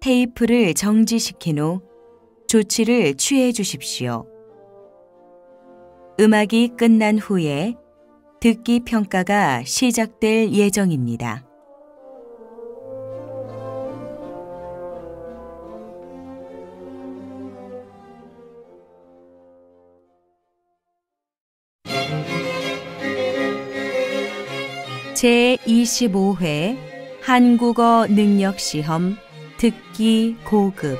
테이프를 정지시킨 후 조치를 취해 주십시오. 음악이 끝난 후에 듣기 평가가 시작될 예정입니다. 제25회 한국어 능력시험 듣기 고급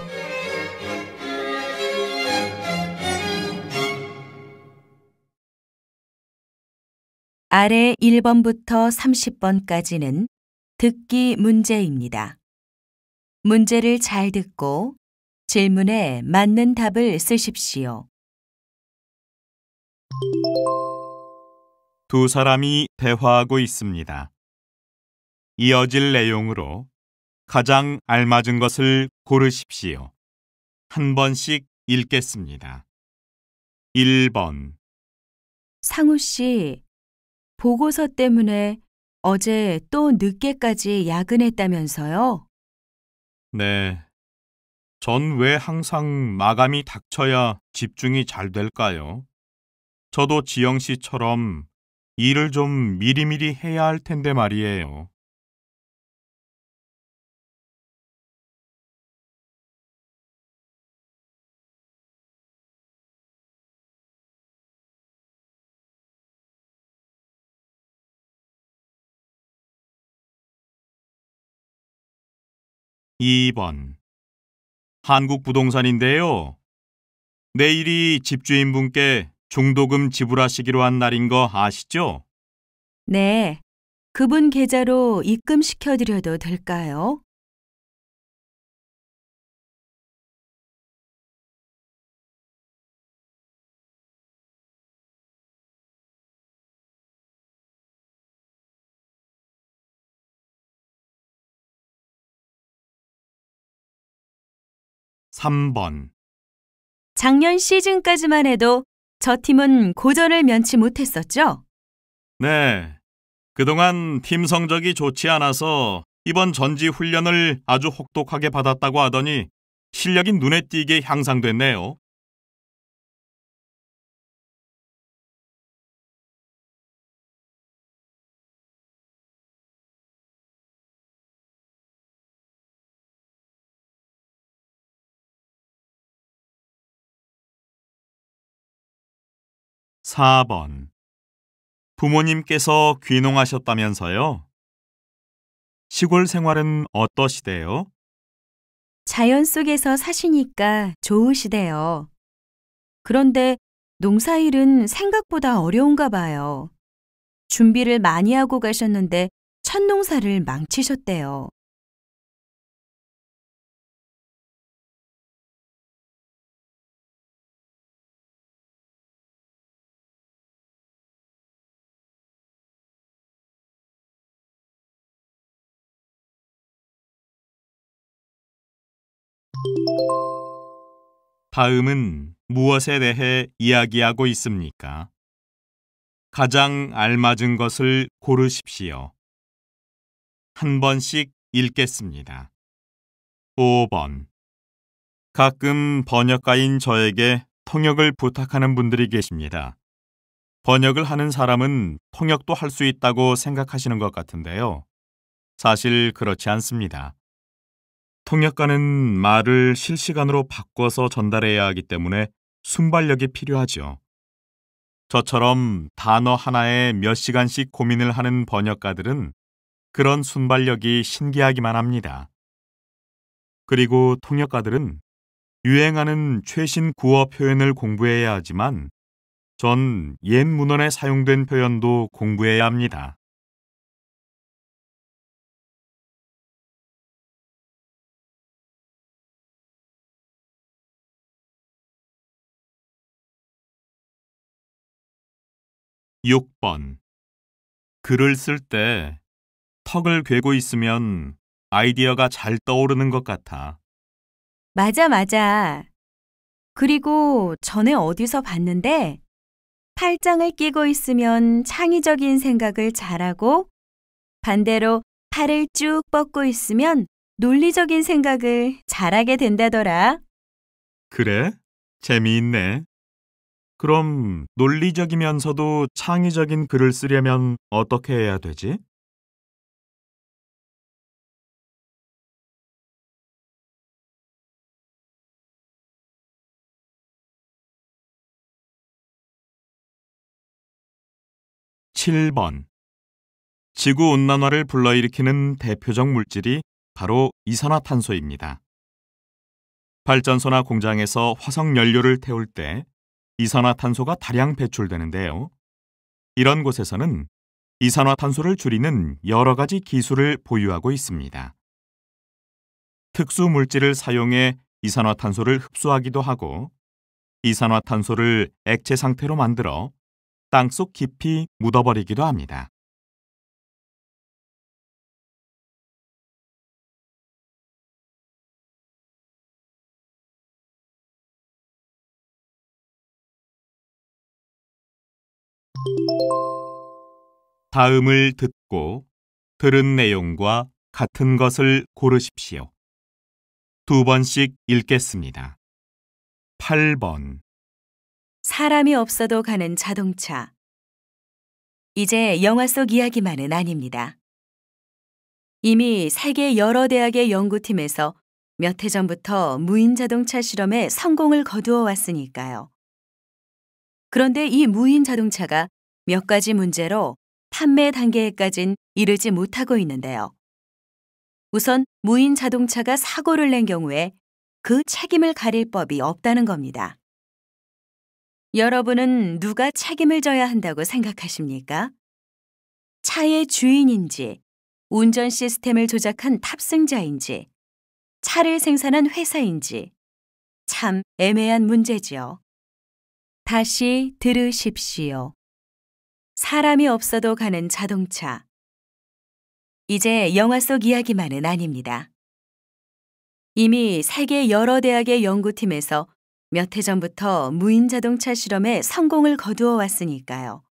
아래 1번부터 30번까지는 듣기 문제입니다. 문제를 잘 듣고 질문에 맞는 답을 쓰십시오. 두 사람이 대화하고 있습니다. 이어질 내용으로 가장 알맞은 것을 고르십시오. 한 번씩 읽겠습니다. 1번 상우 씨, 보고서 때문에 어제 또 늦게까지 야근했다면서요? 네. 전 왜 항상 마감이 닥쳐야 집중이 잘 될까요? 저도 지영 씨처럼 일을 좀 미리미리 해야 할 텐데 말이에요. 2번 한국 부동산인데요. 내일이 집주인분께 중도금 지불하시기로 한 날인 거 아시죠? 네. 그분 계좌로 입금시켜 드려도 될까요? 3번 작년 시즌까지만 해도 저 팀은 고전을 면치 못했었죠? 네. 그동안 팀 성적이 좋지 않아서 이번 전지 훈련을 아주 혹독하게 받았다고 하더니 실력이 눈에 띄게 향상됐네요. 4번 부모님께서 귀농하셨다면서요? 시골 생활은 어떠시대요? 자연 속에서 사시니까 좋으시대요. 그런데 농사일은 생각보다 어려운가 봐요. 준비를 많이 하고 가셨는데 첫 농사를 망치셨대요. 다음은 무엇에 대해 이야기하고 있습니까? 가장 알맞은 것을 고르십시오. 한 번씩 읽겠습니다. 5번. 가끔 번역가인 저에게 통역을 부탁하는 분들이 계십니다. 번역을 하는 사람은 통역도 할 수 있다고 생각하시는 것 같은데요. 사실 그렇지 않습니다. 통역가는 말을 실시간으로 바꿔서 전달해야 하기 때문에 순발력이 필요하죠. 저처럼 단어 하나에 몇 시간씩 고민을 하는 번역가들은 그런 순발력이 신기하기만 합니다. 그리고 통역가들은 유행하는 최신 구어 표현을 공부해야 하지만 전 옛 문헌에 사용된 표현도 공부해야 합니다. 6번 글을 쓸 때 턱을 괴고 있으면 아이디어가 잘 떠오르는 것 같아. 맞아, 맞아. 그리고 전에 어디서 봤는데 팔짱을 끼고 있으면 창의적인 생각을 잘하고 반대로 팔을 쭉 뻗고 있으면 논리적인 생각을 잘하게 된다더라. 그래? 재미있네. 그럼 논리적이면서도 창의적인 글을 쓰려면 어떻게 해야 되지? (7번) 지구온난화를 불러일으키는 대표적 물질이 바로 이산화탄소입니다. 발전소나 공장에서 화석연료를 태울 때 이산화탄소가 다량 배출되는데요. 이런 곳에서는 이산화탄소를 줄이는 여러 가지 기술을 보유하고 있습니다. 특수 물질을 사용해 이산화탄소를 흡수하기도 하고 이산화탄소를 액체 상태로 만들어 땅속 깊이 묻어버리기도 합니다. 다음을 듣고 들은 내용과 같은 것을 고르십시오. 두 번씩 읽겠습니다. 8번 사람이 없어도 가는 자동차 이제 영화 속 이야기만은 아닙니다. 이미 세계 여러 대학의 연구팀에서 몇 해 전부터 무인 자동차 실험에 성공을 거두어 왔으니까요. 그런데 이 무인 자동차가 몇 가지 문제로 판매 단계에까진 이르지 못하고 있는데요. 우선 무인 자동차가 사고를 낸 경우에 그 책임을 가릴 법이 없다는 겁니다. 여러분은 누가 책임을 져야 한다고 생각하십니까? 차의 주인인지, 운전 시스템을 조작한 탑승자인지, 차를 생산한 회사인지, 참 애매한 문제지요. 다시 들으십시오. 사람이 없어도 가는 자동차. 이제 영화 속 이야기만은 아닙니다. 이미 세계 여러 대학의 연구팀에서 몇 해 전부터 무인 자동차 실험에 성공을 거두어 왔으니까요.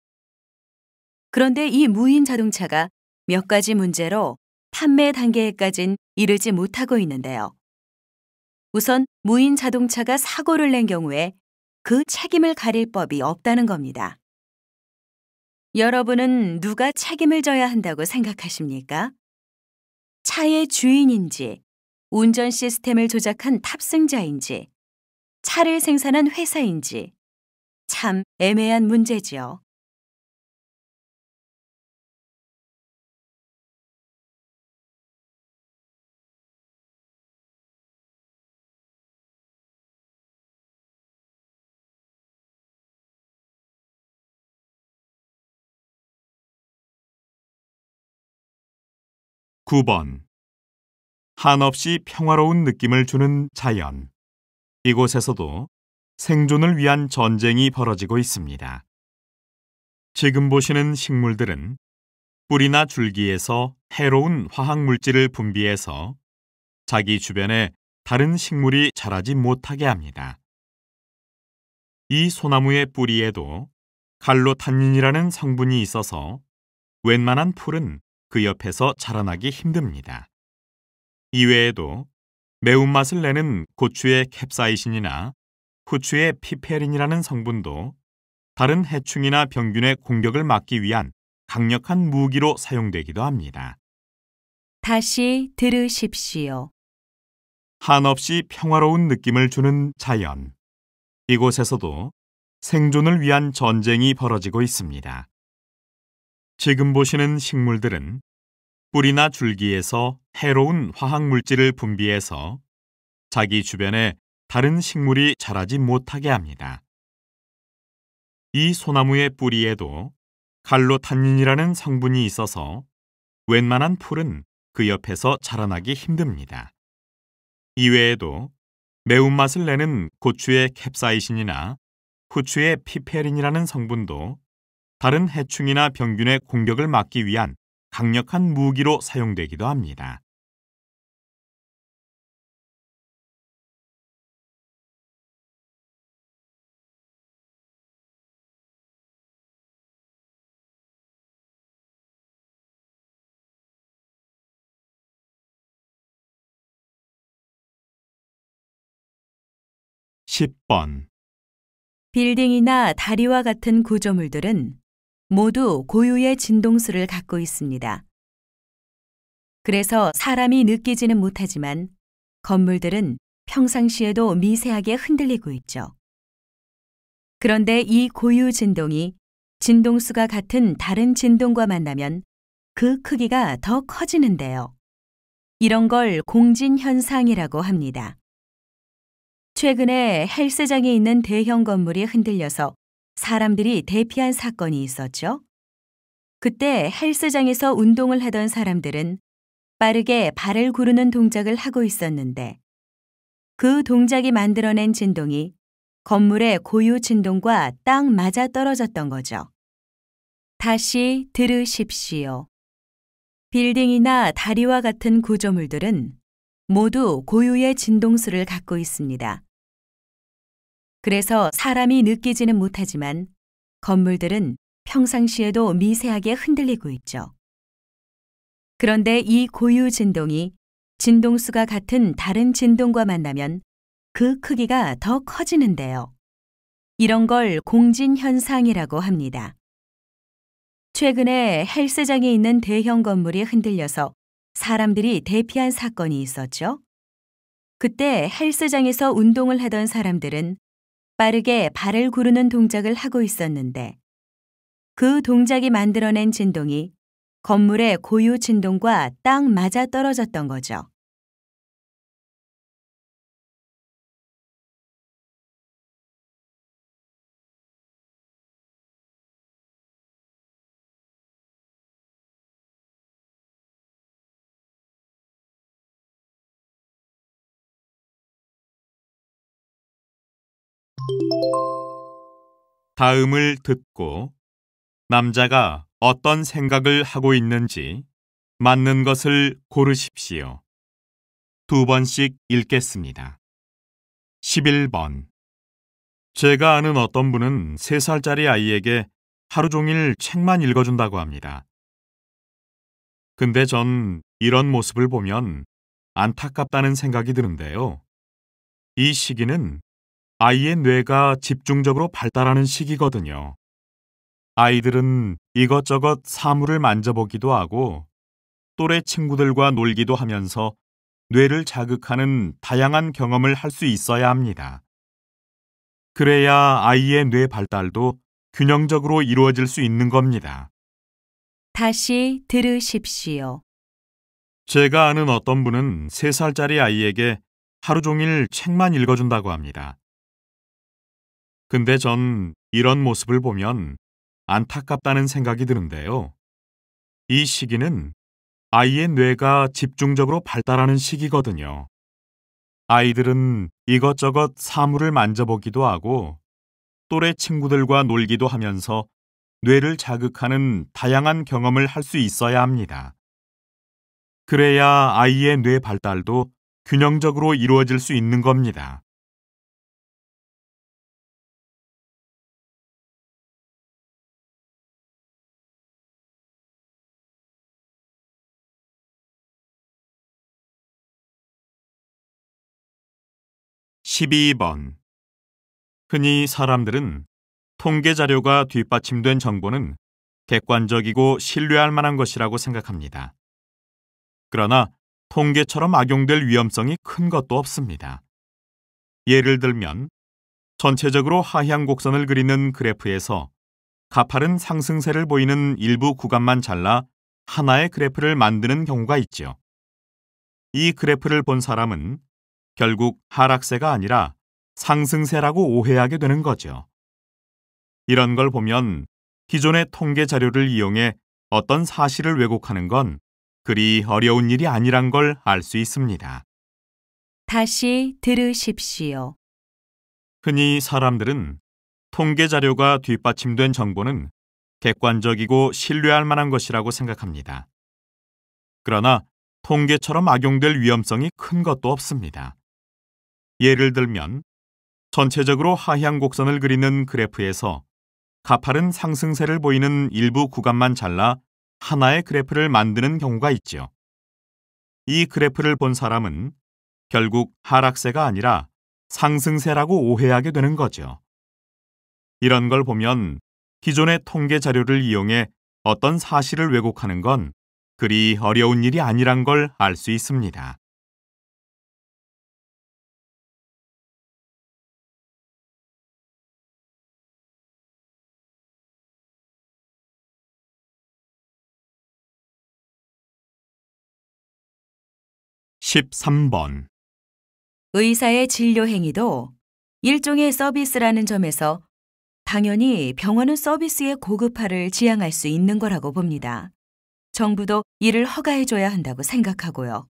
그런데 이 무인 자동차가 몇 가지 문제로 판매 단계에까진 이르지 못하고 있는데요. 우선 무인 자동차가 사고를 낸 경우에 그 책임을 가릴 법이 없다는 겁니다. 여러분은 누가 책임을 져야 한다고 생각하십니까? 차의 주인인지, 운전 시스템을 조작한 탑승자인지, 차를 생산한 회사인지, 참 애매한 문제지요. 9번 한없이 평화로운 느낌을 주는 자연. 이곳에서도 생존을 위한 전쟁이 벌어지고 있습니다. 지금 보시는 식물들은 뿌리나 줄기에서 해로운 화학물질을 분비해서 자기 주변에 다른 식물이 자라지 못하게 합니다. 이 소나무의 뿌리에도 갈로탄닌이라는 성분이 있어서 웬만한 풀은 그 옆에서 자라나기 힘듭니다. 이외에도 매운맛을 내는 고추의 캡사이신이나 후추의 피페린이라는 성분도 다른 해충이나 병균의 공격을 막기 위한 강력한 무기로 사용되기도 합니다. 다시 들으십시오. 한없이 평화로운 느낌을 주는 자연. 이곳에서도 생존을 위한 전쟁이 벌어지고 있습니다. 지금 보시는 식물들은 뿌리나 줄기에서 해로운 화학 물질을 분비해서 자기 주변에 다른 식물이 자라지 못하게 합니다. 이 소나무의 뿌리에도 칼로탄닌이라는 성분이 있어서 웬만한 풀은 그 옆에서 자라나기 힘듭니다. 이외에도 매운맛을 내는 고추의 캡사이신이나 후추의 피페린이라는 성분도 다른 해충이나 병균의 공격을 막기 위한 강력한 무기로 사용되기도 합니다. (10번) 빌딩이나 다리와 같은 구조물들은 모두 고유의 진동수를 갖고 있습니다. 그래서 사람이 느끼지는 못하지만 건물들은 평상시에도 미세하게 흔들리고 있죠. 그런데 이 고유 진동이 진동수가 같은 다른 진동과 만나면 그 크기가 더 커지는데요. 이런 걸 공진현상이라고 합니다. 최근에 헬스장에 있는 대형 건물이 흔들려서 사람들이 대피한 사건이 있었죠. 그때 헬스장에서 운동을 하던 사람들은 빠르게 발을 구르는 동작을 하고 있었는데 그 동작이 만들어낸 진동이 건물의 고유 진동과 딱 맞아 떨어졌던 거죠. 다시 들으십시오. 빌딩이나 다리와 같은 구조물들은 모두 고유의 진동수를 갖고 있습니다. 그래서 사람이 느끼지는 못하지만 건물들은 평상시에도 미세하게 흔들리고 있죠. 그런데 이 고유 진동이 진동수가 같은 다른 진동과 만나면 그 크기가 더 커지는데요. 이런 걸 공진현상이라고 합니다. 최근에 헬스장에 있는 대형 건물이 흔들려서 사람들이 대피한 사건이 있었죠. 그때 헬스장에서 운동을 하던 사람들은 빠르게 발을 구르는 동작을 하고 있었는데 그 동작이 만들어낸 진동이 건물의 고유 진동과 딱 맞아 떨어졌던 거죠. 다음을 듣고 남자가 어떤 생각을 하고 있는지 맞는 것을 고르십시오. 두 번씩 읽겠습니다. 11번 제가 아는 어떤 분은 3살짜리 아이에게 하루 종일 책만 읽어준다고 합니다. 근데 전 이런 모습을 보면 안타깝다는 생각이 드는데요. 이 시기는 아이의 뇌가 집중적으로 발달하는 시기거든요. 아이들은 이것저것 사물을 만져보기도 하고 또래 친구들과 놀기도 하면서 뇌를 자극하는 다양한 경험을 할 수 있어야 합니다. 그래야 아이의 뇌 발달도 균형적으로 이루어질 수 있는 겁니다. 다시 들으십시오. 제가 아는 어떤 분은 3살짜리 아이에게 하루 종일 책만 읽어준다고 합니다. 근데 전 이런 모습을 보면 안타깝다는 생각이 드는데요. 이 시기는 아이의 뇌가 집중적으로 발달하는 시기거든요. 아이들은 이것저것 사물을 만져보기도 하고 또래 친구들과 놀기도 하면서 뇌를 자극하는 다양한 경험을 할 수 있어야 합니다. 그래야 아이의 뇌 발달도 균형적으로 이루어질 수 있는 겁니다. 12번 흔히 사람들은 통계 자료가 뒷받침된 정보는 객관적이고 신뢰할 만한 것이라고 생각합니다. 그러나 통계처럼 악용될 위험성이 큰 것도 없습니다. 예를 들면 전체적으로 하향 곡선을 그리는 그래프에서 가파른 상승세를 보이는 일부 구간만 잘라 하나의 그래프를 만드는 경우가 있죠. 이 그래프를 본 사람은 결국 하락세가 아니라 상승세라고 오해하게 되는 거죠. 이런 걸 보면 기존의 통계 자료를 이용해 어떤 사실을 왜곡하는 건 그리 어려운 일이 아니란 걸 알 수 있습니다. 다시 들으십시오. 흔히 사람들은 통계 자료가 뒷받침된 정보는 객관적이고 신뢰할 만한 것이라고 생각합니다. 그러나 통계처럼 악용될 위험성이 큰 것도 없습니다. 예를 들면 전체적으로 하향 곡선을 그리는 그래프에서 가파른 상승세를 보이는 일부 구간만 잘라 하나의 그래프를 만드는 경우가 있죠. 이 그래프를 본 사람은 결국 하락세가 아니라 상승세라고 오해하게 되는 거죠. 이런 걸 보면 기존의 통계 자료를 이용해 어떤 사실을 왜곡하는 건 그리 어려운 일이 아니란 걸 알 수 있습니다. 13번 의사의 진료 행위도 일종의 서비스라는 점에서 당연히 병원은 서비스의 고급화를 지향할 수 있는 거라고 봅니다. 정부도 이를 허가해줘야 한다고 생각하고요.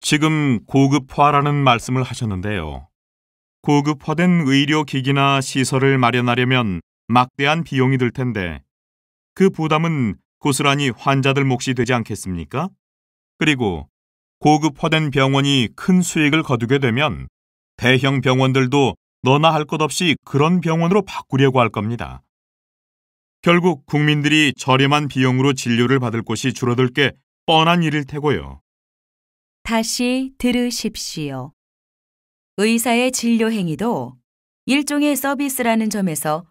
지금 고급화라는 말씀을 하셨는데요. 고급화된 의료기기나 시설을 마련하려면 막대한 비용이 들 텐데 그 부담은 고스란히 환자들 몫이 되지 않겠습니까? 그리고 고급화된 병원이 큰 수익을 거두게 되면 대형 병원들도 너나 할 것 없이 그런 병원으로 바꾸려고 할 겁니다. 결국 국민들이 저렴한 비용으로 진료를 받을 곳이 줄어들 게 뻔한 일일 테고요. 다시 들으십시오. 의사의 진료 행위도 일종의 서비스라는 점에서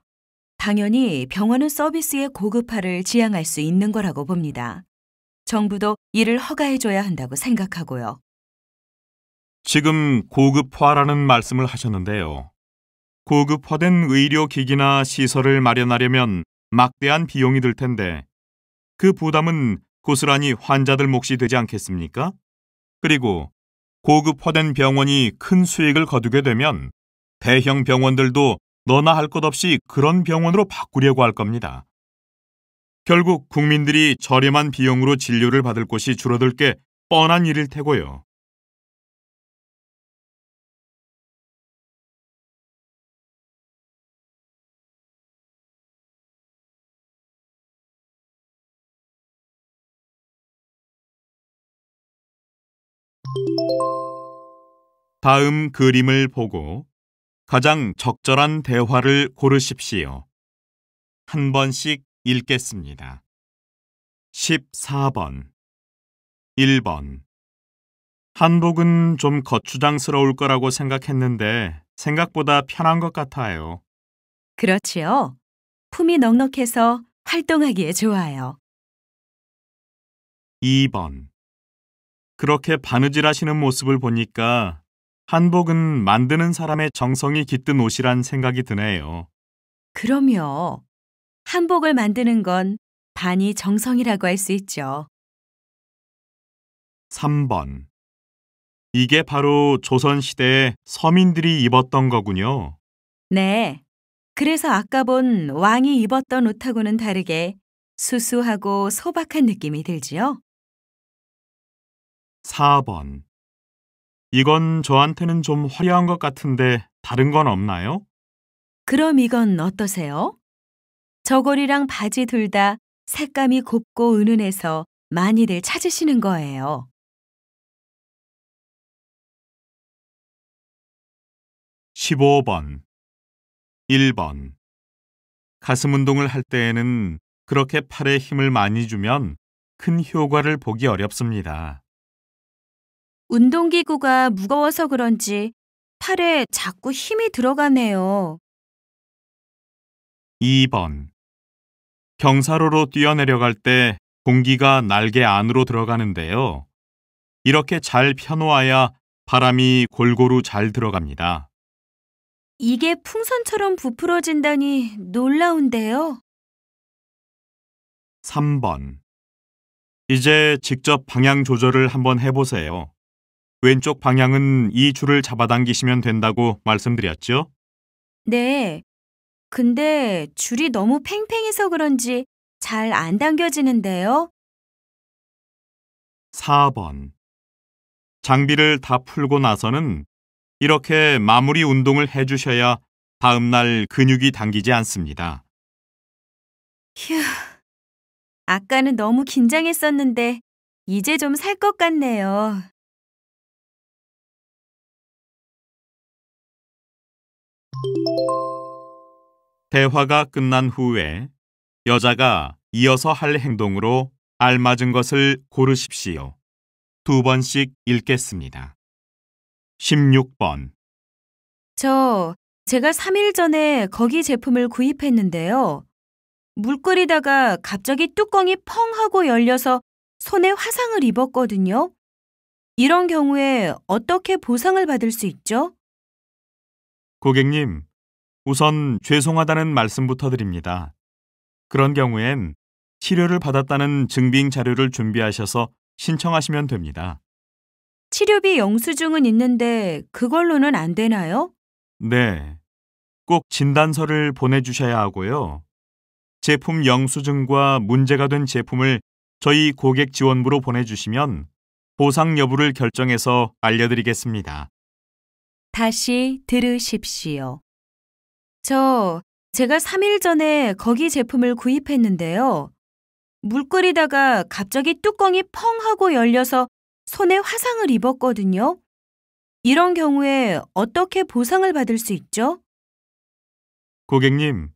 당연히 병원은 서비스의 고급화를 지향할 수 있는 거라고 봅니다. 정부도 이를 허가해줘야 한다고 생각하고요. 지금 고급화라는 말씀을 하셨는데요. 고급화된 의료기기나 시설을 마련하려면 막대한 비용이 들 텐데 그 부담은 고스란히 환자들 몫이 되지 않겠습니까? 그리고 고급화된 병원이 큰 수익을 거두게 되면 대형 병원들도 너나 할 것 없이 그런 병원으로 바꾸려고 할 겁니다. 결국 국민들이 저렴한 비용으로 진료를 받을 곳이 줄어들 게 뻔한 일일 테고요. 다음 그림을 보고 가장 적절한 대화를 고르십시오. 한 번씩 읽겠습니다. 14번 1번 한복은 좀 거추장스러울 거라고 생각했는데 생각보다 편한 것 같아요. 그렇지요. 품이 넉넉해서 활동하기에 좋아요. 2번 그렇게 바느질 하시는 모습을 보니까 한복은 만드는 사람의 정성이 깃든 옷이란 생각이 드네요. 그럼요. 한복을 만드는 건 반이 정성이라고 할 수 있죠. 3번 이게 바로 조선시대 서민들이 입었던 거군요. 네. 그래서 아까 본 왕이 입었던 옷하고는 다르게 수수하고 소박한 느낌이 들지요. 4번 이건 저한테는 좀 화려한 것 같은데 다른 건 없나요? 그럼 이건 어떠세요? 저고리랑 바지 둘 다 색감이 곱고 은은해서 많이들 찾으시는 거예요. 1 5번1번 가슴 운동을 할 때에는 그렇게 팔에 힘을 많이 주면 큰 효과를 보기 어렵습니다. 운동기구가 무거워서 그런지 팔에 자꾸 힘이 들어가네요. 2번 경사로로 뛰어내려갈 때 공기가 날개 안으로 들어가는데요. 이렇게 잘 펴놓아야 바람이 골고루 잘 들어갑니다. 이게 풍선처럼 부풀어진다니 놀라운데요. 3번. 이제 직접 방향 조절을 한번 해보세요. 왼쪽 방향은 이 줄을 잡아당기시면 된다고 말씀드렸죠? 네, 근데 줄이 너무 팽팽해서 그런지 잘 안 당겨지는데요. 4번. 장비를 다 풀고 나서는 이렇게 마무리 운동을 해주셔야 다음날 근육이 당기지 않습니다. 휴, 아까는 너무 긴장했었는데 이제 좀 살 것 같네요. 대화가 끝난 후에 여자가 이어서 할 행동으로 알맞은 것을 고르십시오. 두 번씩 읽겠습니다. 16번. 저 제가 3일 전에 거기 제품을 구입했는데요. 물 끓이다가 갑자기 뚜껑이 펑 하고 열려서 손에 화상을 입었거든요. 이런 경우에 어떻게 보상을 받을 수 있죠? 고객님, 우선 죄송하다는 말씀부터 드립니다. 그런 경우엔 치료를 받았다는 증빙 자료를 준비하셔서 신청하시면 됩니다. 치료비 영수증은 있는데 그걸로는 안 되나요? 네. 꼭 진단서를 보내주셔야 하고요. 제품 영수증과 문제가 된 제품을 저희 고객 지원부로 보내주시면 보상 여부를 결정해서 알려드리겠습니다. 다시 들으십시오. 저 제가 3일 전에 거기 제품을 구입했는데요. 물 끓이다가 갑자기 뚜껑이 펑 하고 열려서 손에 화상을 입었거든요. 이런 경우에 어떻게 보상을 받을 수 있죠? 고객님,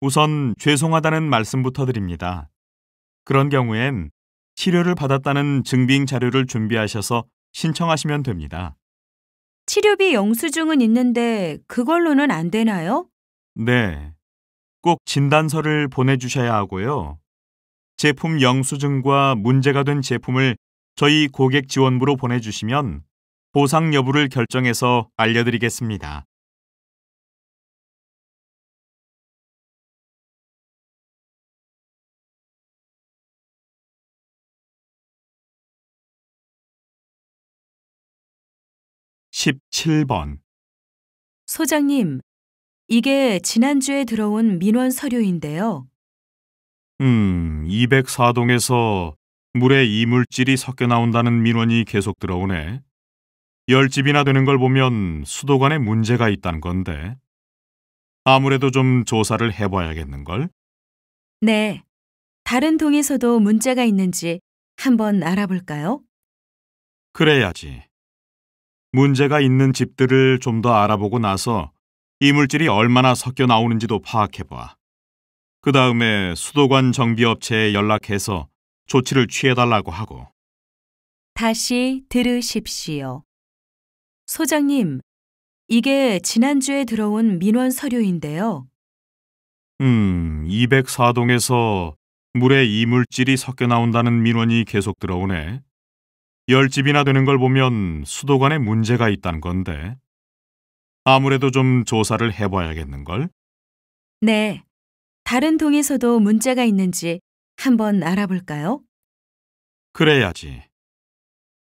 우선 죄송하다는 말씀부터 드립니다. 그런 경우엔 치료를 받았다는 증빙 자료를 준비하셔서 신청하시면 됩니다. 치료비 영수증은 있는데 그걸로는 안 되나요? 네. 꼭 진단서를 보내주셔야 하고요. 제품 영수증과 문제가 된 제품을 저희 고객 지원부로 보내주시면 보상 여부를 결정해서 알려드리겠습니다. (17번) 소장님, 이게 지난주에 들어온 민원 서류인데요. 음, 204동에서 물에 이물질이 섞여 나온다는 민원이 계속 들어오네. 열집이나 되는 걸 보면 수도관에 문제가 있다는 건데. 아무래도 좀 조사를 해봐야겠는걸? 네. 다른 동에서도 문제가 있는지 한번 알아볼까요? 그래야지. 문제가 있는 집들을 좀 더 알아보고 나서 이물질이 얼마나 섞여 나오는지도 파악해봐. 그 다음에 수도관 정비업체에 연락해서 조치를 취해달라고 하고. 다시 들으십시오. 소장님, 이게 지난주에 들어온 민원 서류인데요. 음, 204동에서 물에 이물질이 섞여 나온다는 민원이 계속 들어오네. 열집이나 되는 걸 보면 수도관에 문제가 있다는 건데. 아무래도 좀 조사를 해봐야겠는걸? 네. 다른 동에서도 문제가 있는지 한번 알아볼까요? 그래야지.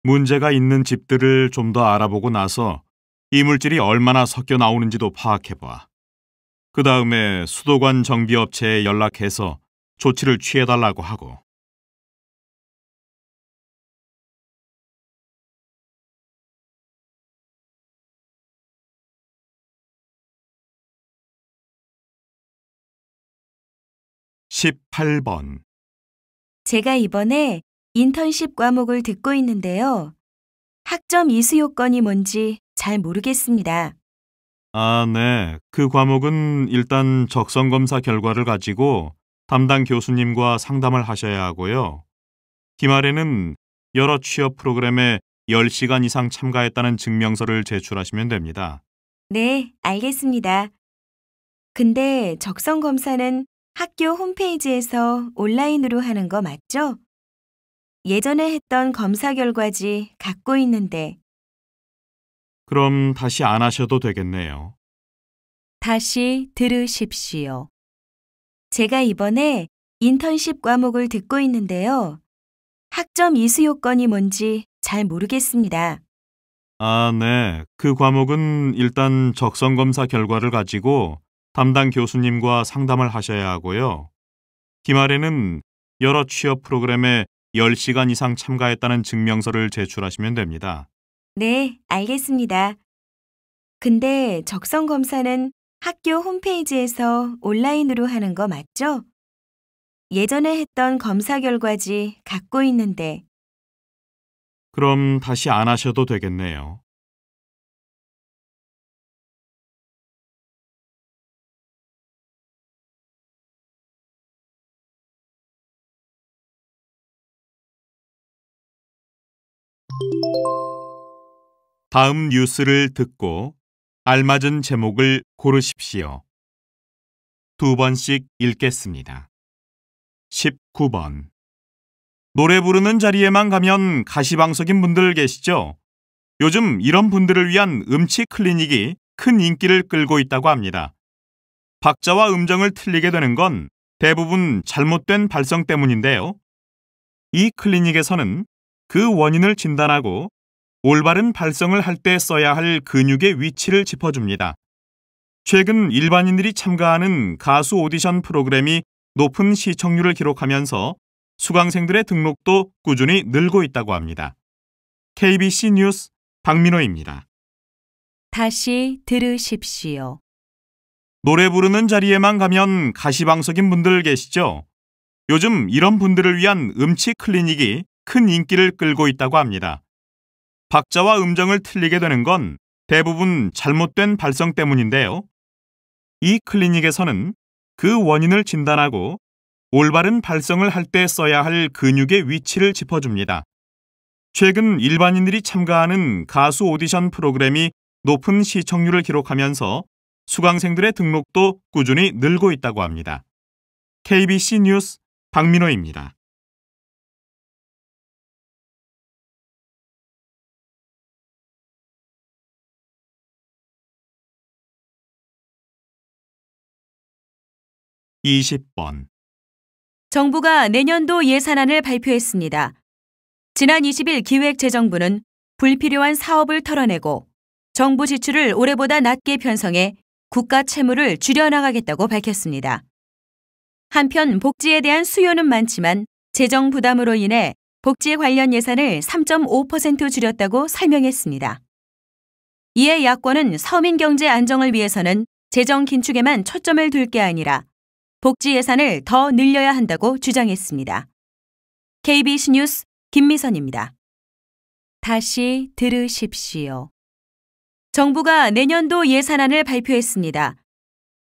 문제가 있는 집들을 좀 더 알아보고 나서 이물질이 얼마나 섞여 나오는지도 파악해봐. 그 다음에 수도관 정비업체에 연락해서 조치를 취해달라고 하고. 18번 제가 이번에 인턴십 과목을 듣고 있는데요. 학점 이수 요건이 뭔지 잘 모르겠습니다. 아, 네. 그 과목은 일단 적성검사 결과를 가지고 담당 교수님과 상담을 하셔야 하고요. 기말에는 여러 취업 프로그램에 10시간 이상 참가했다는 증명서를 제출하시면 됩니다. 네, 알겠습니다. 근데 적성검사는 학교 홈페이지에서 온라인으로 하는 거 맞죠? 예전에 했던 검사 결과지 갖고 있는데. 그럼 다시 안 하셔도 되겠네요. 다시 들으십시오. 제가 이번에 인턴십 과목을 듣고 있는데요. 학점 이수 요건이 뭔지 잘 모르겠습니다. 아, 네. 그 과목은 일단 적성검사 결과를 가지고 담당 교수님과 상담을 하셔야 하고요. 기말에는 여러 취업 프로그램에 10시간 이상 참가했다는 증명서를 제출하시면 됩니다. 네, 알겠습니다. 근데 적성 검사는 학교 홈페이지에서 온라인으로 하는 거 맞죠? 예전에 했던 검사 결과지 갖고 있는데. 그럼 다시 안 하셔도 되겠네요. 다음 뉴스를 듣고 알맞은 제목을 고르십시오. 두 번씩 읽겠습니다. 19번 노래 부르는 자리에만 가면 가시방석인 분들 계시죠? 요즘 이런 분들을 위한 음치 클리닉이 큰 인기를 끌고 있다고 합니다. 박자와 음정을 틀리게 되는 건 대부분 잘못된 발성 때문인데요. 이 클리닉에서는 그 원인을 진단하고 올바른 발성을 할 때 써야 할 근육의 위치를 짚어줍니다. 최근 일반인들이 참가하는 가수 오디션 프로그램이 높은 시청률을 기록하면서 수강생들의 등록도 꾸준히 늘고 있다고 합니다. KBC 뉴스 박민호입니다. 다시 들으십시오. 노래 부르는 자리에만 가면 가시방석인 분들 계시죠? 요즘 이런 분들을 위한 음치 클리닉이 큰 인기를 끌고 있다고 합니다. 박자와 음정을 틀리게 되는 건 대부분 잘못된 발성 때문인데요. 이 클리닉에서는 그 원인을 진단하고 올바른 발성을 할 때 써야 할 근육의 위치를 짚어줍니다. 최근 일반인들이 참가하는 가수 오디션 프로그램이 높은 시청률을 기록하면서 수강생들의 등록도 꾸준히 늘고 있다고 합니다. KBC 뉴스 박민호입니다. 20번 정부가 내년도 예산안을 발표했습니다. 지난 20일 기획재정부는 불필요한 사업을 털어내고 정부 지출을 올해보다 낮게 편성해 국가 채무를 줄여나가겠다고 밝혔습니다. 한편 복지에 대한 수요는 많지만 재정 부담으로 인해 복지 관련 예산을 3.5% 줄였다고 설명했습니다. 이에 야권은 서민 경제 안정을 위해서는 재정 긴축에만 초점을 둘 게 아니라 복지 예산을 더 늘려야 한다고 주장했습니다. KBC 뉴스 김미선입니다. 다시 들으십시오. 정부가 내년도 예산안을 발표했습니다.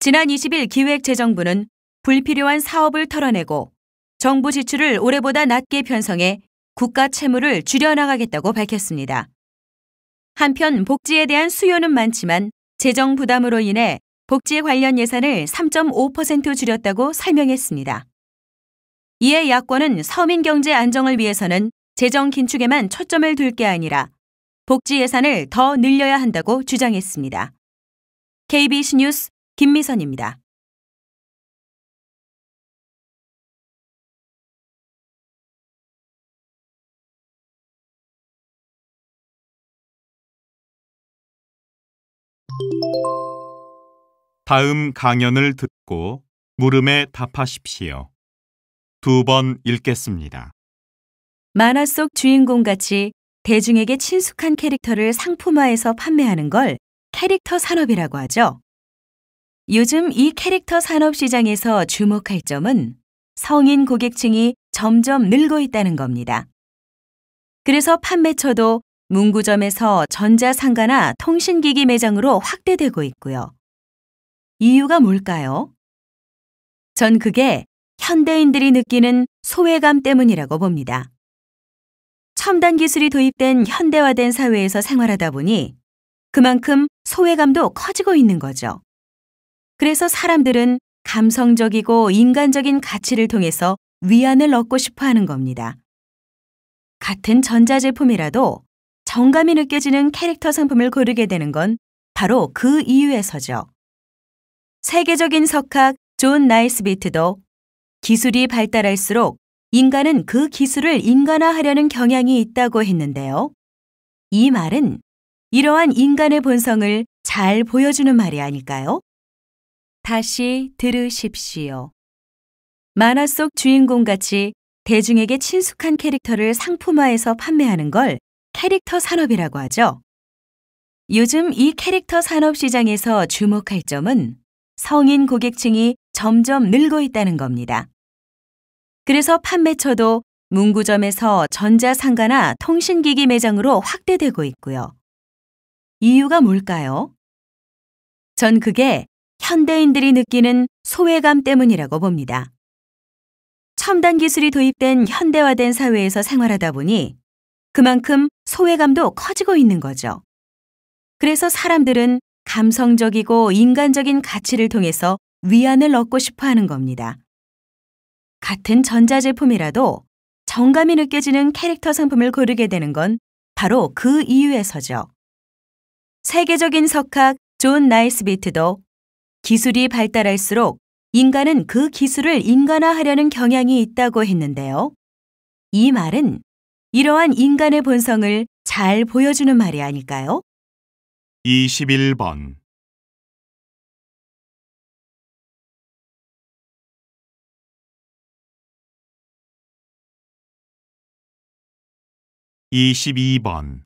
지난 20일 기획재정부는 불필요한 사업을 털어내고 정부 지출을 올해보다 낮게 편성해 국가 채무를 줄여나가겠다고 밝혔습니다. 한편 복지에 대한 수요는 많지만 재정 부담으로 인해 복지 에 관련 예산을 3.5% 줄였다고 설명했습니다. 이에 야권은 서민 경제 안정을 위해서는 재정 긴축에만 초점을 둘 게 아니라 복지 예산을 더 늘려야 한다고 주장했습니다. KBC 뉴스 김미선입니다. 다음 강연을 듣고 물음에 답하십시오. 두 번 읽겠습니다. 만화 속 주인공 같이 대중에게 친숙한 캐릭터를 상품화해서 판매하는 걸 캐릭터 산업이라고 하죠. 요즘 이 캐릭터 산업 시장에서 주목할 점은 성인 고객층이 점점 늘고 있다는 겁니다. 그래서 판매처도 문구점에서 전자상가나 통신기기 매장으로 확대되고 있고요. 이유가 뭘까요? 전 그게 현대인들이 느끼는 소외감 때문이라고 봅니다. 첨단 기술이 도입된 현대화된 사회에서 생활하다 보니 그만큼 소외감도 커지고 있는 거죠. 그래서 사람들은 감성적이고 인간적인 가치를 통해서 위안을 얻고 싶어 하는 겁니다. 같은 전자제품이라도 정감이 느껴지는 캐릭터 상품을 고르게 되는 건 바로 그 이유에서죠. 세계적인 석학 존 나이스비트도 기술이 발달할수록 인간은 그 기술을 인간화하려는 경향이 있다고 했는데요. 이 말은 이러한 인간의 본성을 잘 보여주는 말이 아닐까요? 다시 들으십시오. 만화 속 주인공 같이 대중에게 친숙한 캐릭터를 상품화해서 판매하는 걸 캐릭터 산업이라고 하죠. 요즘 이 캐릭터 산업 시장에서 주목할 점은 성인 고객층이 점점 늘고 있다는 겁니다. 그래서 판매처도 문구점에서 전자상가나 통신기기 매장으로 확대되고 있고요. 이유가 뭘까요? 전 그게 현대인들이 느끼는 소외감 때문이라고 봅니다. 첨단 기술이 도입된 현대화된 사회에서 생활하다 보니 그만큼 소외감도 커지고 있는 거죠. 그래서 사람들은 감성적이고 인간적인 가치를 통해서 위안을 얻고 싶어 하는 겁니다. 같은 전자제품이라도 정감이 느껴지는 캐릭터 상품을 고르게 되는 건 바로 그 이유에서죠. 세계적인 석학 존 나이스비트도 기술이 발달할수록 인간은 그 기술을 인간화하려는 경향이 있다고 했는데요. 이 말은 이러한 인간의 본성을 잘 보여주는 말이 아닐까요? 21번 이십이 번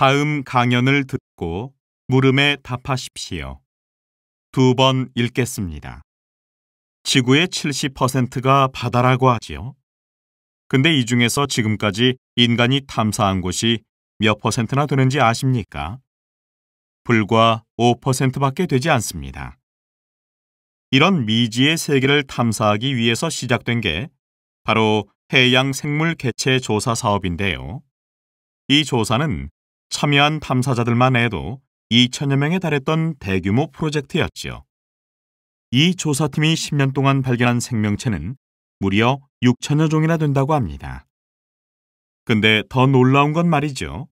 다음 강연을 듣고 물음에 답하십시오. 두 번 읽겠습니다. 지구의 70%가 바다라고 하지요. 근데 이 중에서 지금까지 인간이 탐사한 곳이 몇 퍼센트나 되는지 아십니까? 불과 5%밖에 되지 않습니다. 이런 미지의 세계를 탐사하기 위해서 시작된 게 바로 해양 생물 개체 조사 사업인데요. 이 조사는 참여한 탐사자들만 해도 2천여 명에 달했던 대규모 프로젝트였지요. 이 조사팀이 10년 동안 발견한 생명체는 무려 6천여 종이나 된다고 합니다. 근데 더 놀라운 건 말이죠.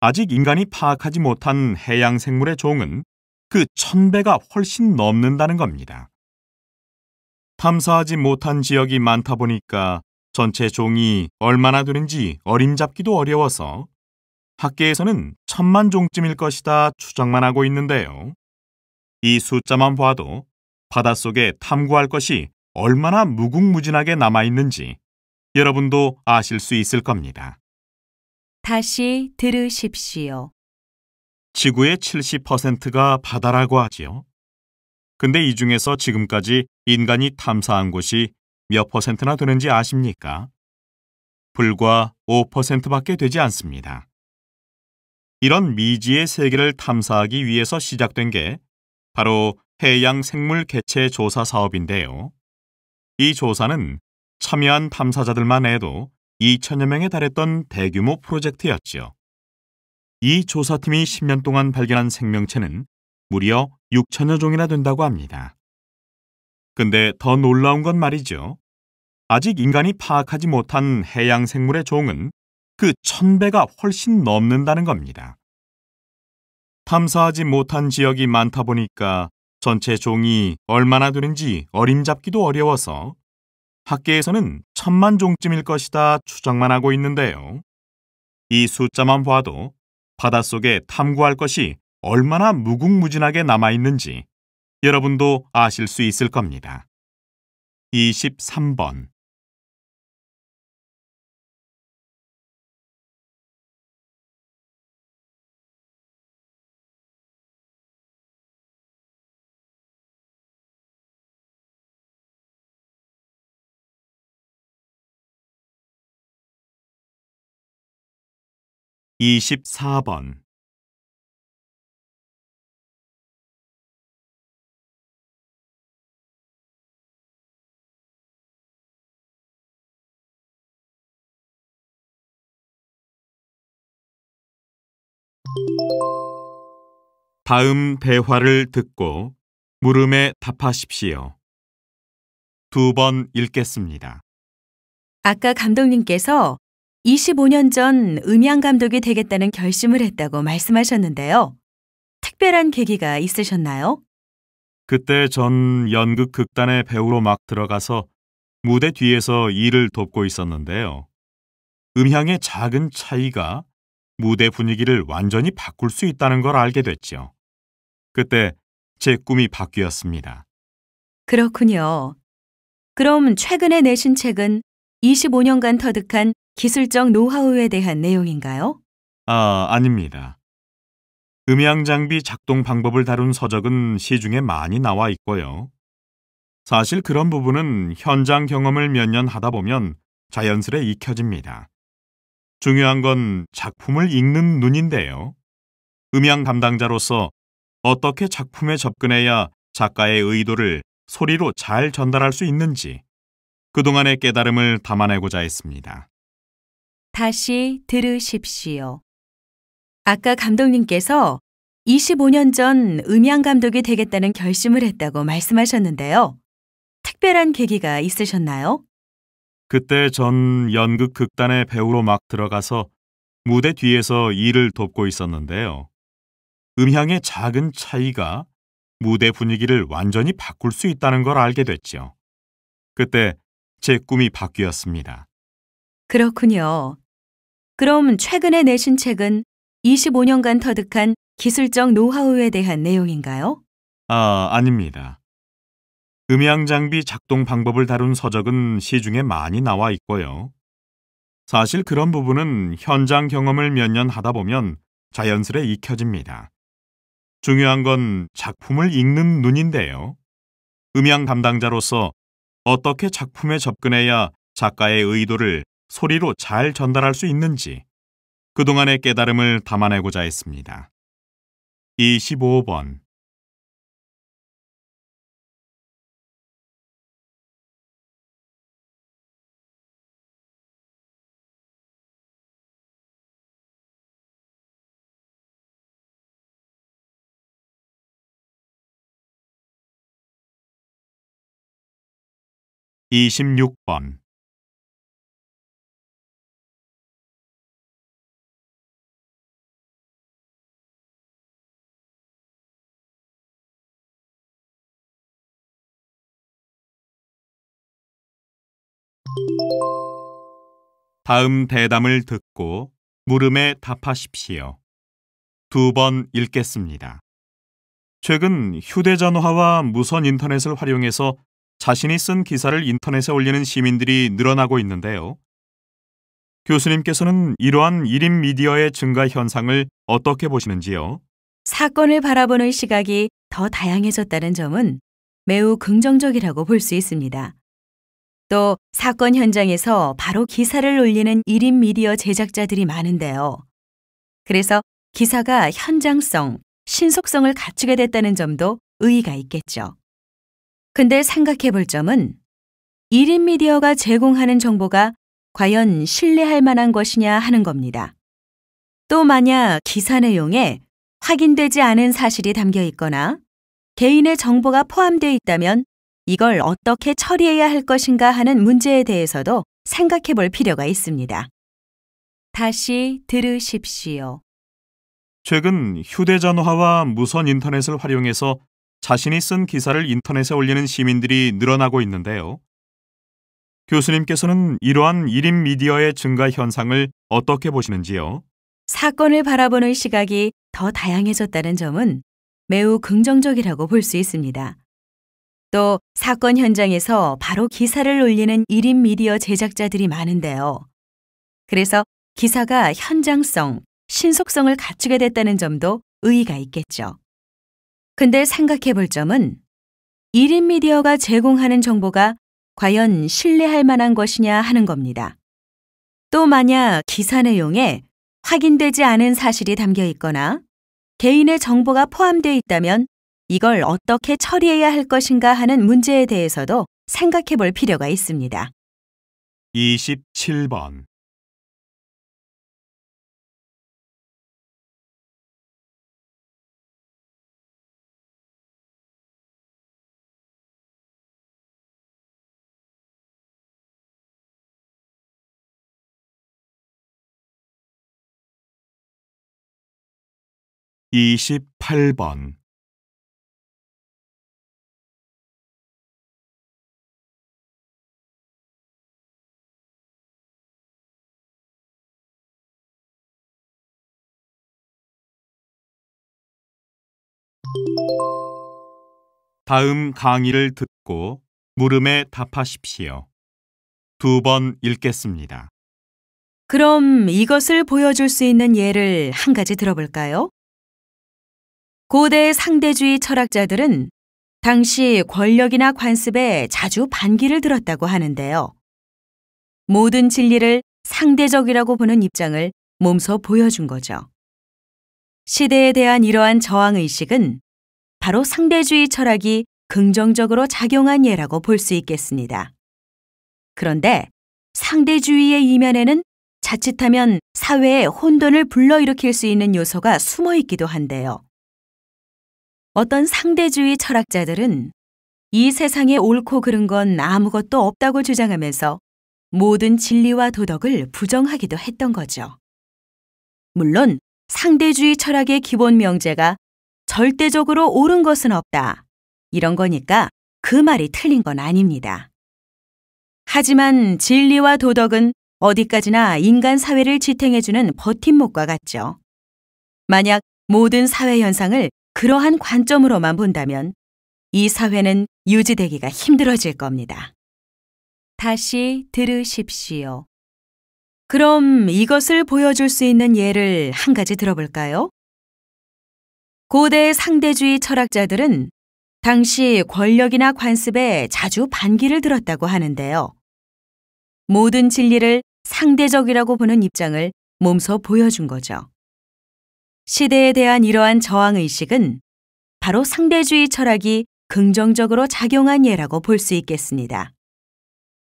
아직 인간이 파악하지 못한 해양 생물의 종은 그 천배가 훨씬 넘는다는 겁니다. 탐사하지 못한 지역이 많다 보니까 전체 종이 얼마나 되는지 어림잡기도 어려워서 학계에서는 천만 종쯤일 것이다 추정만 하고 있는데요. 이 숫자만 봐도 바닷속에 탐구할 것이 얼마나 무궁무진하게 남아있는지 여러분도 아실 수 있을 겁니다. 다시 들으십시오. 지구의 70%가 바다라고 하지요. 근데 이 중에서 지금까지 인간이 탐사한 곳이 몇 퍼센트나 되는지 아십니까? 불과 5%밖에 되지 않습니다. 이런 미지의 세계를 탐사하기 위해서 시작된 게 바로 해양 생물 개체 조사 사업인데요. 이 조사는 참여한 탐사자들만 해도 2천여 명에 달했던 대규모 프로젝트였지요. 이 조사팀이 10년 동안 발견한 생명체는 무려 6천여 종이나 된다고 합니다. 근데 더 놀라운 건 말이죠. 아직 인간이 파악하지 못한 해양 생물의 종은 그 천배가 훨씬 넘는다는 겁니다. 탐사하지 못한 지역이 많다 보니까 전체 종이 얼마나 되는지 어림잡기도 어려워서 학계에서는 천만 종쯤일 것이다 추정만 하고 있는데요. 이 숫자만 봐도 바닷속에 탐구할 것이 얼마나 무궁무진하게 남아있는지 여러분도 아실 수 있을 겁니다. 23번 24번 다음 대화를 듣고 물음에 답하십시오. 두 번 읽겠습니다. 아까 감독님께서 25년 전 음향 감독이 되겠다는 결심을 했다고 말씀하셨는데요. 특별한 계기가 있으셨나요? 그때 전 연극 극단의 배우로 막 들어가서 무대 뒤에서 일을 돕고 있었는데요. 음향의 작은 차이가 무대 분위기를 완전히 바꿀 수 있다는 걸 알게 됐죠. 그때 제 꿈이 바뀌었습니다. 그렇군요. 그럼 최근에 내신 책은 25년간 터득한 기술적 노하우에 대한 내용인가요? 아, 아닙니다. 음향 장비 작동 방법을 다룬 서적은 시중에 많이 나와 있고요. 사실 그런 부분은 현장 경험을 몇 년 하다 보면 자연스레 익혀집니다. 중요한 건 작품을 읽는 눈인데요. 음향 담당자로서 어떻게 작품에 접근해야 작가의 의도를 소리로 잘 전달할 수 있는지 그동안의 깨달음을 담아내고자 했습니다. 다시 들으십시오. 아까 감독님께서 25년 전 음향 감독이 되겠다는 결심을 했다고 말씀하셨는데요. 특별한 계기가 있으셨나요? 그때 전 연극 극단의 배우로 막 들어가서 무대 뒤에서 일을 돕고 있었는데요. 음향의 작은 차이가 무대 분위기를 완전히 바꿀 수 있다는 걸 알게 됐죠. 그때 제 꿈이 바뀌었습니다. 그렇군요. 그럼 최근에 내신 책은 25년간 터득한 기술적 노하우에 대한 내용인가요? 아, 아닙니다. 음향 장비 작동 방법을 다룬 서적은 시중에 많이 나와 있고요. 사실 그런 부분은 현장 경험을 몇 년 하다 보면 자연스레 익혀집니다. 중요한 건 작품을 읽는 눈인데요. 음향 담당자로서 어떻게 작품에 접근해야 작가의 의도를 소리로 잘 전달할 수 있는지 그동안의 깨달음을 담아내고자 했습니다. 25번 이십번 다음 대담을 듣고 물음에 답하십시오. 두 번 읽겠습니다. 최근 휴대전화와 무선 인터넷을 활용해서 자신이 쓴 기사를 인터넷에 올리는 시민들이 늘어나고 있는데요. 교수님께서는 이러한 1인 미디어의 증가 현상을 어떻게 보시는지요? 사건을 바라보는 시각이 더 다양해졌다는 점은 매우 긍정적이라고 볼 수 있습니다. 또 사건 현장에서 바로 기사를 올리는 1인 미디어 제작자들이 많은데요. 그래서 기사가 현장성, 신속성을 갖추게 됐다는 점도 의의가 있겠죠. 근데 생각해 볼 점은 1인 미디어가 제공하는 정보가 과연 신뢰할 만한 것이냐 하는 겁니다. 또 만약 기사 내용에 확인되지 않은 사실이 담겨 있거나 개인의 정보가 포함되어 있다면 이걸 어떻게 처리해야 할 것인가 하는 문제에 대해서도 생각해 볼 필요가 있습니다. 다시 들으십시오. 최근 휴대전화와 무선 인터넷을 활용해서 자신이 쓴 기사를 인터넷에 올리는 시민들이 늘어나고 있는데요. 교수님께서는 이러한 1인 미디어의 증가 현상을 어떻게 보시는지요? 사건을 바라보는 시각이 더 다양해졌다는 점은 매우 긍정적이라고 볼 수 있습니다. 또 사건 현장에서 바로 기사를 올리는 1인 미디어 제작자들이 많은데요. 그래서 기사가 현장성, 신속성을 갖추게 됐다는 점도 의의가 있겠죠. 근데 생각해 볼 점은 1인 미디어가 제공하는 정보가 과연 신뢰할 만한 것이냐 하는 겁니다. 또 만약 기사 내용에 확인되지 않은 사실이 담겨 있거나 개인의 정보가 포함되어 있다면 이걸 어떻게 처리해야 할 것인가 하는 문제에 대해서도 생각해 볼 필요가 있습니다. 27번 2 8번 다음 강의를 듣고 물음에 답하십시오. 두 번 읽겠습니다. 그럼 이것을 보여줄 수 있는 예를 한 가지 들어볼까요? 고대 상대주의 철학자들은 당시 권력이나 관습에 자주 반기를 들었다고 하는데요. 모든 진리를 상대적이라고 보는 입장을 몸소 보여준 거죠. 시대에 대한 이러한 저항 의식은 바로 상대주의 철학이 긍정적으로 작용한 예라고 볼 수 있겠습니다. 그런데 상대주의의 이면에는 자칫하면 사회에 혼돈을 불러일으킬 수 있는 요소가 숨어 있기도 한데요. 어떤 상대주의 철학자들은 이 세상에 옳고 그른 건 아무것도 없다고 주장하면서 모든 진리와 도덕을 부정하기도 했던 거죠. 물론 상대주의 철학의 기본 명제가 절대적으로 옳은 것은 없다. 이런 거니까 그 말이 틀린 건 아닙니다. 하지만 진리와 도덕은 어디까지나 인간 사회를 지탱해주는 버팀목과 같죠. 만약 모든 사회 현상을 그러한 관점으로만 본다면 이 사회는 유지되기가 힘들어질 겁니다. 다시 들으십시오. 그럼 이것을 보여줄 수 있는 예를 한 가지 들어볼까요? 고대 상대주의 철학자들은 당시 권력이나 관습에 자주 반기를 들었다고 하는데요. 모든 진리를 상대적이라고 보는 입장을 몸소 보여준 거죠. 시대에 대한 이러한 저항의식은 바로 상대주의 철학이 긍정적으로 작용한 예라고 볼 수 있겠습니다.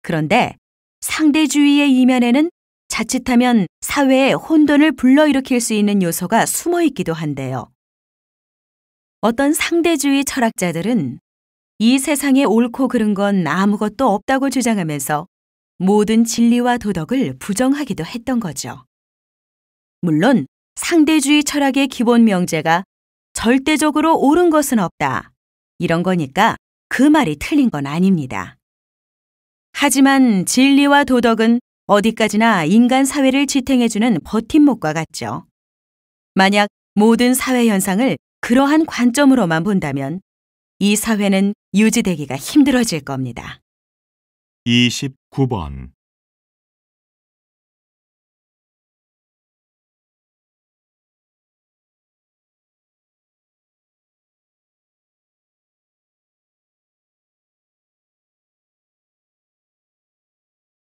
그런데 상대주의의 이면에는 자칫하면 사회에 혼돈을 불러일으킬 수 있는 요소가 숨어 있기도 한데요. 어떤 상대주의 철학자들은 이 세상에 옳고 그른 건 아무것도 없다고 주장하면서 모든 진리와 도덕을 부정하기도 했던 거죠. 물론 상대주의 철학의 기본 명제가 절대적으로 옳은 것은 없다. 이런 거니까 그 말이 틀린 건 아닙니다. 하지만 진리와 도덕은 어디까지나 인간 사회를 지탱해주는 버팀목과 같죠. 만약 모든 사회 현상을 그러한 관점으로만 본다면 이 사회는 유지되기가 힘들어질 겁니다. 29번